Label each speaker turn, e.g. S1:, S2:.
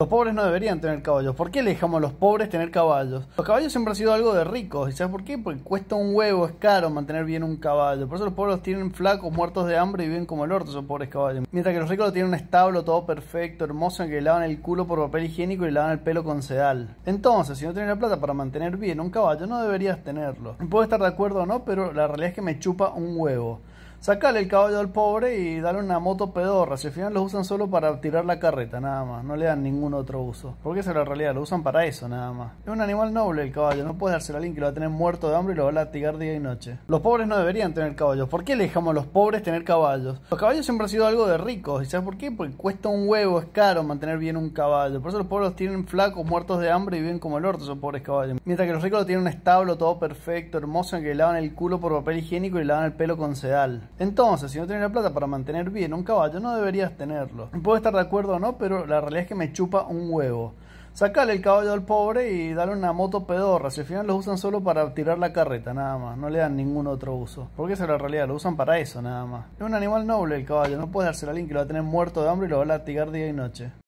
S1: Los pobres no deberían tener caballos. ¿Por qué le dejamos a los pobres tener caballos? Los caballos siempre han sido algo de ricos. ¿Y sabes por qué? Porque cuesta un huevo, es caro mantener bien un caballo. Por eso los pobres los tienen flacos, muertos de hambre y viven como el orto esos pobres caballos. Mientras que los ricos lo tienen un establo todo perfecto, hermoso, en que le lavan el culo por papel higiénico y le lavan el pelo con sedal. Entonces, si no tienes la plata para mantener bien un caballo, no deberías tenerlo. Puedo estar de acuerdo o no, pero la realidad es que me chupa un huevo. Sacale el caballo al pobre y dale una moto pedorra. Si al final los usan solo para tirar la carreta, nada más. No le dan ningún otro uso. Porque esa es la realidad, lo usan para eso, nada más. Es un animal noble el caballo. No puedes dárselo a alguien que lo va a tener muerto de hambre y lo va a latigar día y noche. Los pobres no deberían tener caballos. ¿Por qué le dejamos a los pobres tener caballos? Los caballos siempre han sido algo de ricos. ¿Y sabes por qué? Porque cuesta un huevo, es caro mantener bien un caballo. Por eso los pobres tienen flacos, muertos de hambre y viven como el orto esos pobres caballos. Mientras que los ricos lo tienen un establo todo perfecto, hermoso, en que le lavan el culo por papel higiénico y le lavan el pelo con sedal. Entonces, si no tienes la plata para mantener bien un caballo, no deberías tenerlo. Puedo estar de acuerdo o no, pero la realidad es que me chupa un huevo. Sacale el caballo al pobre y dale una moto pedorra. Si al final lo usan solo para tirar la carreta, nada más. No le dan ningún otro uso. Porque esa es la realidad, lo usan para eso, nada más. Es un animal noble el caballo, no puedes dárselo a alguien que lo va a tener muerto de hambre y lo va a latigar día y noche.